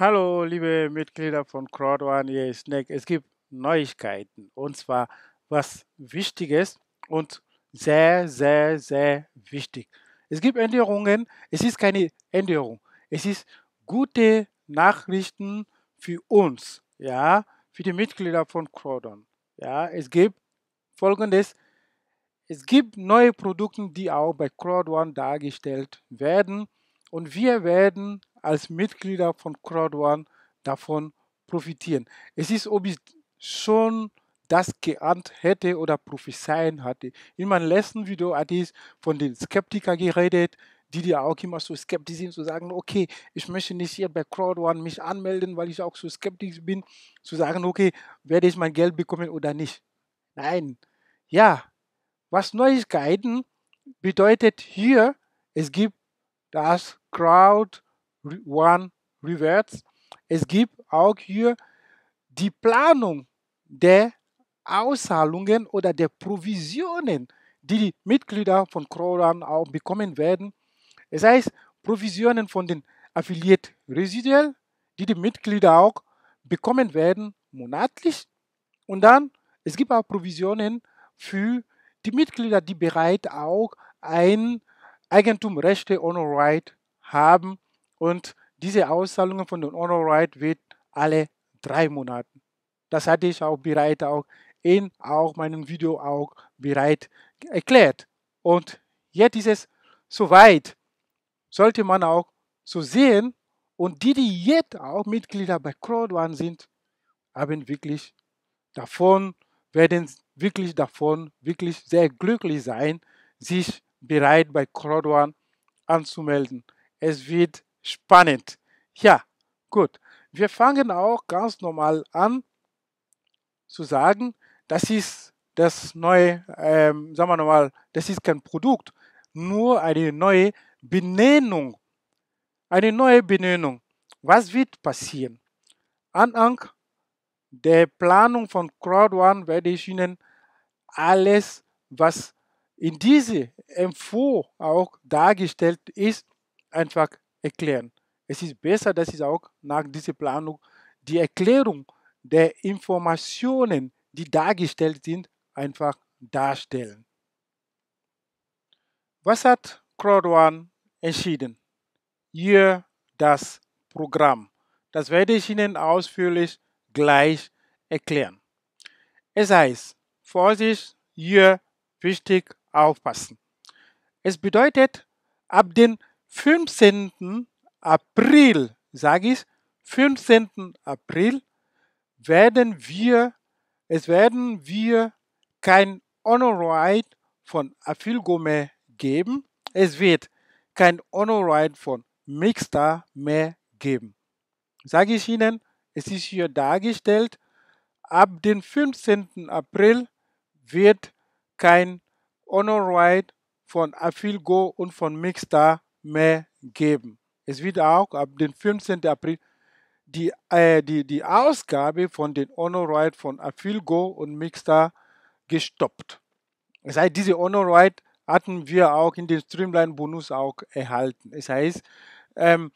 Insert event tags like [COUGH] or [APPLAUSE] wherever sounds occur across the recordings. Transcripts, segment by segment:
Hallo, liebe Mitglieder von Crowd hier ist Nick. Es gibt Neuigkeiten und zwar was Wichtiges und sehr, sehr, sehr wichtig. Es gibt Änderungen. Es ist keine Änderung. Es ist gute Nachrichten für uns, ja, für die Mitglieder von Crowdon. Ja, es gibt folgendes. Es gibt neue Produkte, die auch bei Crowd dargestellt werden und wir werden als Mitglieder von Crowd CrowdOne davon profitieren. Es ist, ob ich schon das geahnt hätte oder prophezeien hatte. In meinem letzten Video hatte ich von den Skeptikern geredet, die ja auch immer so skeptisch sind, zu sagen, okay, ich möchte nicht hier bei Crowd CrowdOne mich anmelden, weil ich auch so skeptisch bin, zu sagen, okay, werde ich mein Geld bekommen oder nicht. Nein, ja, was Neuigkeiten bedeutet hier, es gibt das Crowd One rückwärts. Es gibt auch hier die Planung der Auszahlungen oder der Provisionen, die die Mitglieder von Crowrun auch bekommen werden. Es heißt, Provisionen von den Affiliate residuell, die die Mitglieder auch bekommen werden monatlich. Und dann, es gibt auch Provisionen für die Mitglieder, die bereit auch ein Eigentumrechte on Right haben. Und diese Auszahlungen von den Honor Honorite wird alle drei Monate. Das hatte ich auch bereit auch in auch meinem Video auch bereit erklärt. Und jetzt ist es soweit. Sollte man auch so sehen. Und die, die jetzt auch Mitglieder bei Crowd CrowdOne sind, haben wirklich davon, werden wirklich davon wirklich sehr glücklich sein, sich bereit bei Crowd CrowdOne anzumelden. Es wird Spannend. Ja, gut. Wir fangen auch ganz normal an zu sagen, das ist das neue, ähm, sagen wir nochmal, das ist kein Produkt, nur eine neue Benennung. Eine neue Benennung. Was wird passieren? Anhang der Planung von Crowd CrowdOne werde ich Ihnen alles, was in diese Info auch dargestellt ist, einfach erklären. Es ist besser, dass es auch nach dieser Planung die Erklärung der Informationen, die dargestellt sind, einfach darstellen. Was hat Crowd entschieden? Hier das Programm. Das werde ich Ihnen ausführlich gleich erklären. Es heißt, Vorsicht, hier wichtig aufpassen. Es bedeutet, ab den 15. April, sage ich, 15. April werden wir, es werden wir kein Honorite von Afil Gome geben. Es wird kein Honorite von Mixta mehr geben. Sage ich Ihnen, es ist hier dargestellt, ab dem 15. April wird kein Honorite von Afilgo und von Mixta mehr geben. Es wird auch ab dem 15. April die, äh, die, die Ausgabe von den Honor-Right von Afilgo und Mixta gestoppt. Das heißt, diese Honor-Right hatten wir auch in den Streamline-Bonus auch erhalten. Das heißt, ähm,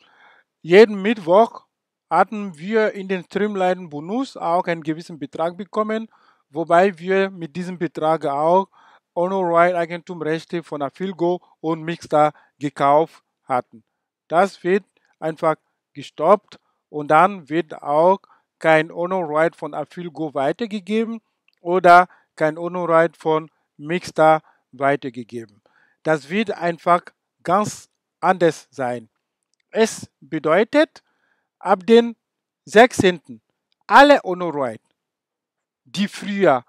jeden Mittwoch hatten wir in den Streamline-Bonus auch einen gewissen Betrag bekommen, wobei wir mit diesem Betrag auch Ono oh Eigentumrechte von Afilgo und Mixta gekauft hatten. Das wird einfach gestoppt und dann wird auch kein Ono oh von Afilgo weitergegeben oder kein Ono oh von Mixta weitergegeben. Das wird einfach ganz anders sein. Es bedeutet, ab dem 16. alle Ono die früher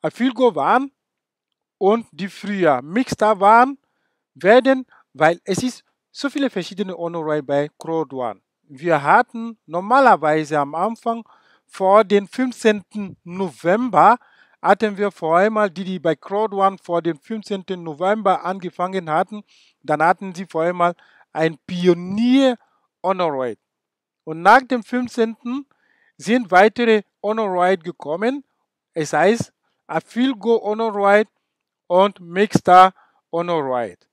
Afilgo waren, und die früher mixter waren, werden, weil es ist so viele verschiedene Honorare bei Crowd Crowdwan. Wir hatten normalerweise am Anfang vor dem 15. November hatten wir vor einmal die, die bei Crowd Crowdwan vor dem 15. November angefangen hatten, dann hatten sie vor einmal ein Pionier Honorate. Und nach dem 15. sind weitere Honorate gekommen. Es heißt, a Field Goal Honorate und Mixta Honorite.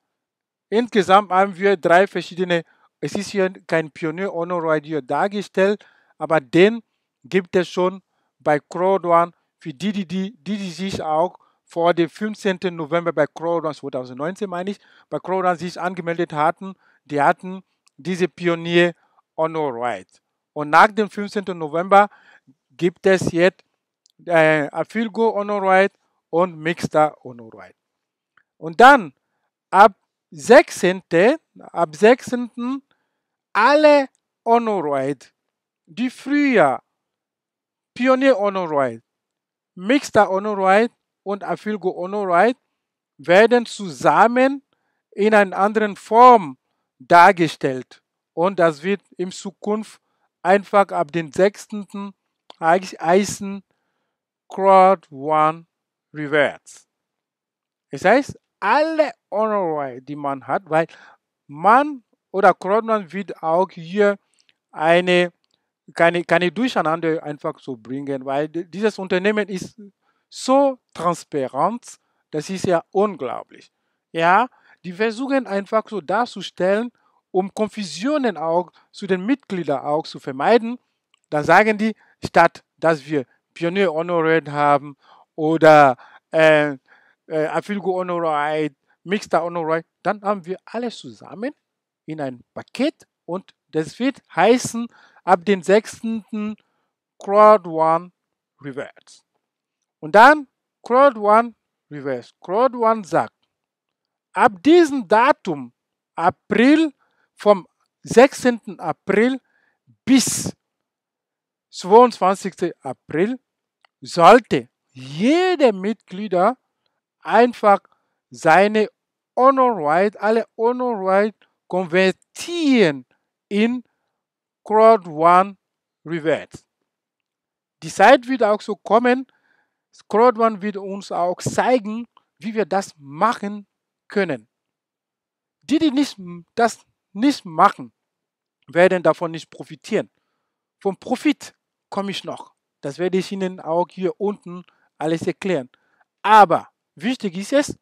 Insgesamt haben wir drei verschiedene, es ist hier kein Pionier Honorite hier dargestellt, aber den gibt es schon bei Crowd Crowdone für die, die, die, die, die sich auch vor dem 15. November bei Crowdone 2019, meine ich, bei Crowdone sich angemeldet hatten, die hatten diese Pionier Honorite. Und nach dem 15. November gibt es jetzt äh, Afilgo Honorite und mixter Unruheit. Und dann ab 16. ab 16. alle Unruheit, die früher Pionier Unruheit, Mixta Unruheit und Afilgo Unruheit werden zusammen in einer anderen Form dargestellt. Und das wird in Zukunft einfach ab dem 6. heißen Crowd One rewards. Das heißt, alle Honorary, die man hat, weil man oder Kronmann wird auch hier eine keine, keine Durcheinander einfach so bringen, weil dieses Unternehmen ist so transparent, das ist ja unglaublich. Ja, die versuchen einfach so darzustellen, um Konfusionen auch zu den Mitgliedern auch zu vermeiden. Dann sagen die, statt dass wir Pionier Honorate haben oder äh, äh, Afilgo Honorite, Mixta Honorite, dann haben wir alles zusammen in ein Paket und das wird heißen, ab dem 6. Crowd One Reverse. Und dann Crowd One Reverse. Crowd One sagt, ab diesem Datum, April, vom 16. April bis 22. April, sollte jeder Mitglieder einfach seine Honor Right, alle Honor Right konvertieren in Crowd One Rewards. Die Zeit wird auch so kommen, Crowd One wird uns auch zeigen, wie wir das machen können. Die, die nicht, das nicht machen, werden davon nicht profitieren. Vom Profit komme ich noch. Das werde ich Ihnen auch hier unten alles erklären. Aber wichtig ist es,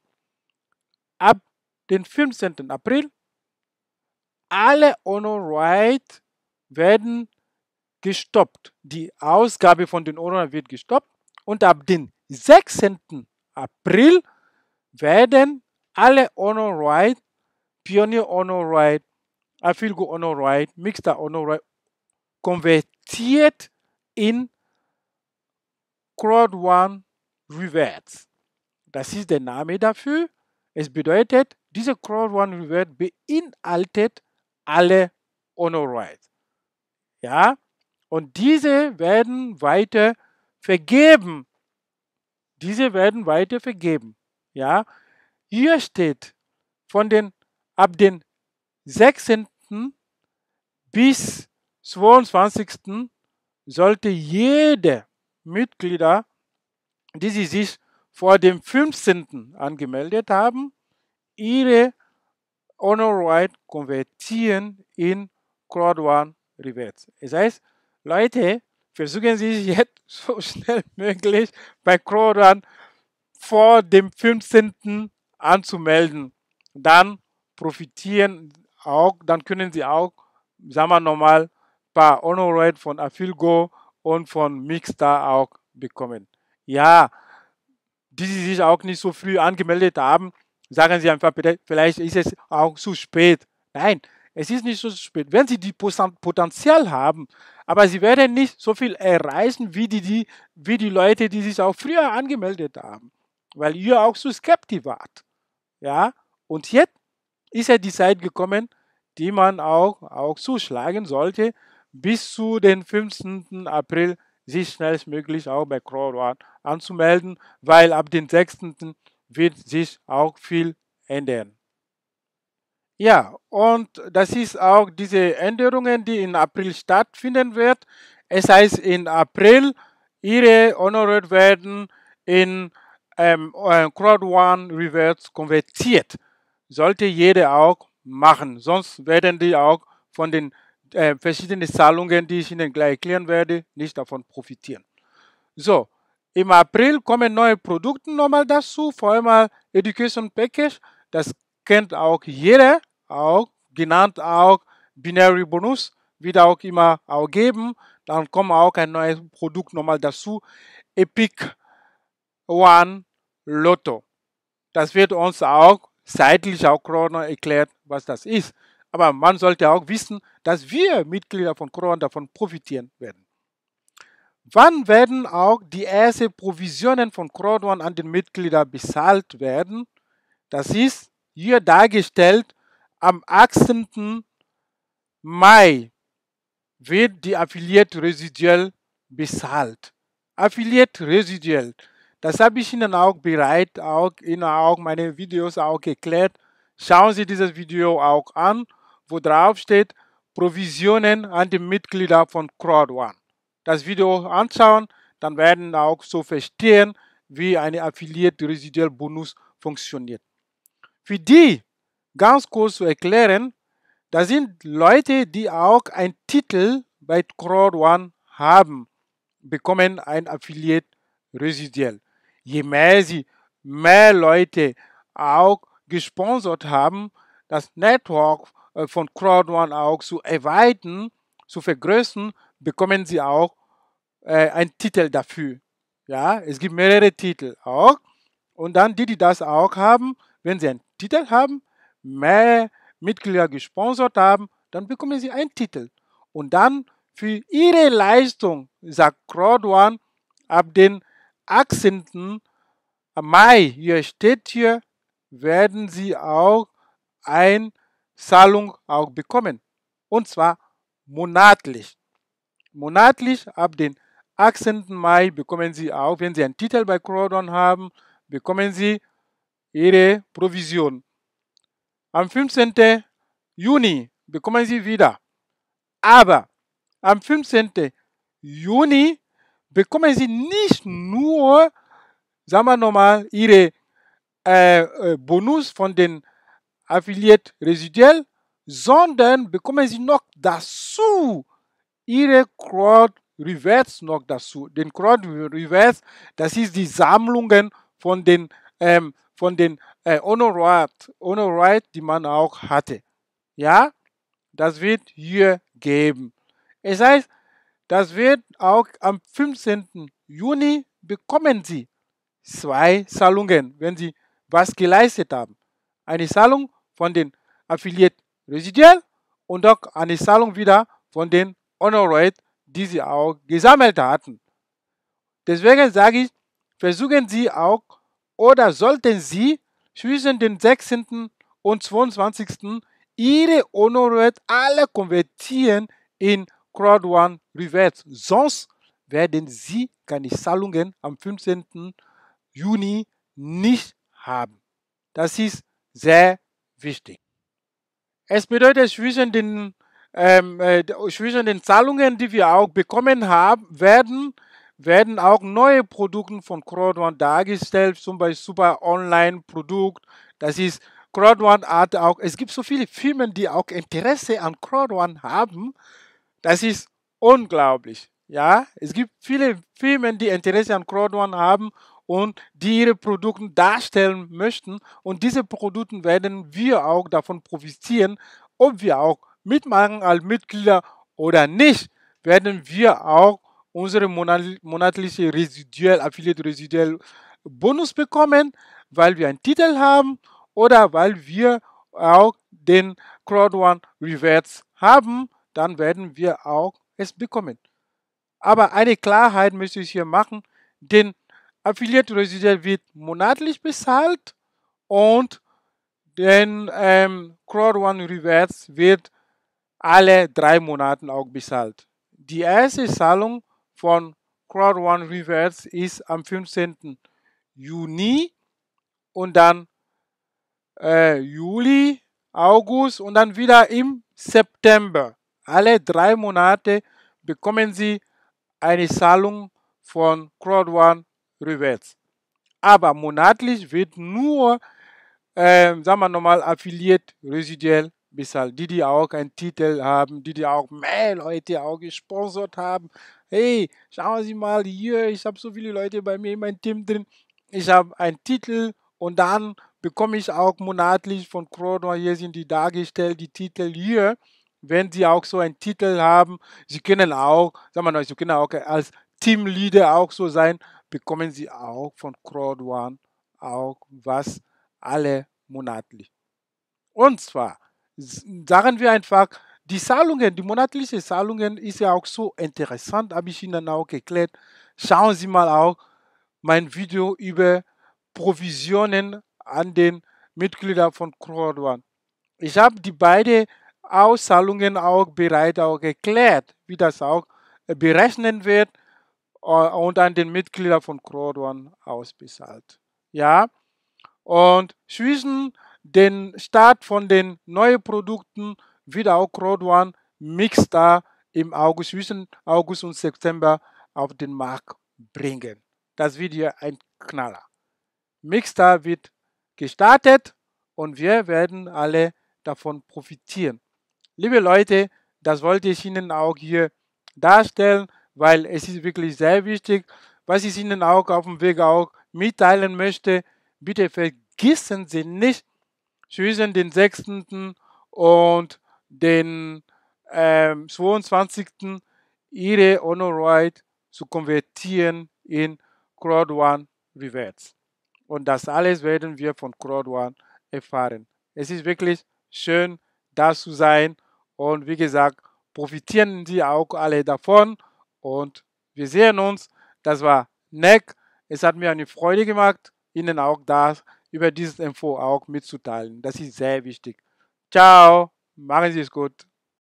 ab dem 15. April, alle Honor-Right werden gestoppt. Die Ausgabe von den Honor wird gestoppt. Und ab dem 16. April werden alle Honor Right, Pionier Honor Right, Afilgo Honor Right, Mixter Honor Right konvertiert in Crowd One Revert. Das ist der Name dafür. Es bedeutet, diese Crowd One Revert beinhaltet alle Honor Rights. Ja, und diese werden weiter vergeben. Diese werden weiter vergeben. Ja, hier steht von den ab den 16. bis 22. sollte jeder Mitglieder, die sich vor dem 15. angemeldet haben, ihre Honor Right konvertieren in Crowd One Rewards. Das heißt, Leute, versuchen Sie sich [LAUGHS] jetzt so schnell möglich bei Crowd One vor dem 15. anzumelden. Dann profitieren auch, dann können Sie auch, sagen wir nochmal, ein paar Honor Right von Afilgo und von Mixta auch bekommen. Ja, die, die sich auch nicht so früh angemeldet haben, sagen sie einfach, vielleicht ist es auch zu spät. Nein, es ist nicht so spät. Wenn sie die Potenzial haben, aber sie werden nicht so viel erreichen wie die, die, wie die Leute, die sich auch früher angemeldet haben, weil ihr auch so skeptisch wart. Ja, und jetzt ist ja die Zeit gekommen, die man auch, auch zuschlagen sollte bis zu den 15. April sich schnellstmöglich auch bei Crowdward anzumelden, weil ab dem 6. wird sich auch viel ändern. Ja, und das ist auch diese Änderungen, die im April stattfinden wird. Es heißt, im April ihre honoriert werden in ähm, äh, Crowd One Reverse konvertiert. Sollte jeder auch machen, sonst werden die auch von den äh, verschiedene Zahlungen, die ich Ihnen gleich erklären werde, nicht davon profitieren. So, im April kommen neue Produkte nochmal dazu, vor allem Education Package. Das kennt auch jeder, auch genannt auch Binary Bonus, wieder auch immer auch geben. Dann kommt auch ein neues Produkt nochmal dazu, Epic One Lotto. Das wird uns auch zeitlich auch Corona erklärt, was das ist. Aber man sollte auch wissen, dass wir Mitglieder von Kroan davon profitieren werden. Wann werden auch die ersten Provisionen von Kroan an den Mitglieder bezahlt werden? Das ist hier dargestellt am 18. Mai wird die Affiliate residuell bezahlt. Affiliate residuell. Das habe ich Ihnen auch bereit, auch in auch meine Videos auch erklärt. Schauen Sie dieses Video auch an wo drauf steht Provisionen an die Mitglieder von CrowdOne. Das Video anschauen, dann werden auch so verstehen, wie eine Affiliate Residual Bonus funktioniert. Für die ganz kurz zu erklären, da sind Leute, die auch einen Titel bei CrowdOne haben, bekommen ein Affiliate Residual. Je mehr sie mehr Leute auch gesponsert haben, das Network äh, von Crowd CrowdOne auch zu erweitern, zu vergrößern, bekommen sie auch äh, einen Titel dafür. Ja, es gibt mehrere Titel auch. Und dann die, die das auch haben, wenn sie einen Titel haben, mehr Mitglieder gesponsert haben, dann bekommen sie einen Titel. Und dann für ihre Leistung, sagt Crowd CrowdOne, ab den 18. Mai, hier steht hier, werden sie auch ein Zahlung auch bekommen. Und zwar monatlich. Monatlich ab dem 18. Mai bekommen Sie auch, wenn Sie einen Titel bei Crowdon haben, bekommen Sie Ihre Provision. Am 15. Juni bekommen Sie wieder. Aber am 15. Juni bekommen Sie nicht nur, sagen wir nochmal, Ihre äh, äh, Bonus von den Affiliate residuell, sondern bekommen sie noch dazu ihre Crowd Reverse noch dazu. Den Crowd Reverse, das ist die Sammlungen von den, ähm, von den äh, Honorat, Honorat, die man auch hatte. Ja, das wird hier geben. Es heißt, das wird auch am 15. Juni bekommen Sie zwei Zahlungen, wenn Sie was geleistet haben eine Zahlung von den Affiliate residuell und auch eine Zahlung wieder von den Honorate, die sie auch gesammelt hatten. Deswegen sage ich, versuchen Sie auch oder sollten Sie zwischen dem 16. und 22. Ihre Honorate alle konvertieren in Crowd One Reverse. Sonst werden Sie keine Zahlungen am 15. Juni nicht haben. Das ist sehr wichtig. Es bedeutet zwischen den, ähm, zwischen äh, den Zahlungen, die wir auch bekommen haben, werden, werden auch neue Produkte von CrowdOne dargestellt, zum Beispiel super Online-Produkt. Das ist CrowdOne hat auch, es gibt so viele Firmen, die auch Interesse an CrowdOne haben. Das ist unglaublich. Ja, es gibt viele Firmen, die Interesse an CrowdOne haben und die ihre Produkte darstellen möchten. Und diese Produkte werden wir auch davon profitieren, ob wir auch mitmachen als Mitglieder oder nicht, werden wir auch unsere monatliche residuell, Affiliate residuell Bonus bekommen, weil wir einen Titel haben oder weil wir auch den Crowd One Reverts haben, dann werden wir auch es bekommen. Aber eine Klarheit möchte ich hier machen, denn Affiliate Residual wird monatlich bezahlt und den ähm, Crowd One Reverse wird alle drei Monate auch bezahlt. Die erste Zahlung von Crowd One Reverse ist am 15. Juni und dann äh, Juli, August und dann wieder im September. Alle drei Monate bekommen Sie eine Zahlung von Crowd One rückwärts. Aber monatlich wird nur, äh, sagen wir nochmal, affiliiert residuell bezahlt. Die, die auch einen Titel haben, die, die auch mehr Leute auch gesponsert haben. Hey, schauen Sie mal hier, ich habe so viele Leute bei mir in meinem Team drin. Ich habe einen Titel und dann bekomme ich auch monatlich von Crodon, hier sind die dargestellt, die Titel hier. Wenn Sie auch so einen Titel haben, Sie können auch, sagen wir mal, Sie können auch als Teamleader auch so sein, bekommen Sie auch von Crowd CrowdOne auch was alle monatlich. Und zwar sagen wir einfach, die Zahlungen, die monatlichen Zahlungen ist ja auch so interessant, habe ich Ihnen auch erklärt. Schauen Sie mal auch mein Video über Provisionen an den Mitglieder von Crowd CrowdOne. Ich habe die beiden Auszahlungen auch bereits auch erklärt, wie das auch berechnen wird äh, und an den Mitglieder von Kroadwan ausbezahlt. Ja, und zwischen den Start von den neuen Produkten wieder auch Kroadwan Mixed da im August, zwischen August und September auf den Markt bringen. Das wird hier ein Knaller. Mixta wird gestartet und wir werden alle davon profitieren. Liebe Leute, das wollte ich Ihnen auch hier darstellen weil es ist wirklich sehr wichtig. Was ich Ihnen auch auf dem Weg auch mitteilen möchte, bitte vergessen Sie nicht zwischen den 6. und den ähm, 22. Ihre Honorite zu konvertieren in Crowd One Reverts. Und das alles werden wir von Crowd One erfahren. Es ist wirklich schön, da zu sein. Und wie gesagt, profitieren Sie auch alle davon und wir sehen uns. Das war Neck. Es hat mir eine Freude gemacht, Ihnen auch das über dieses Info auch mitzuteilen. Das ist sehr wichtig. Ciao, machen Sie es gut.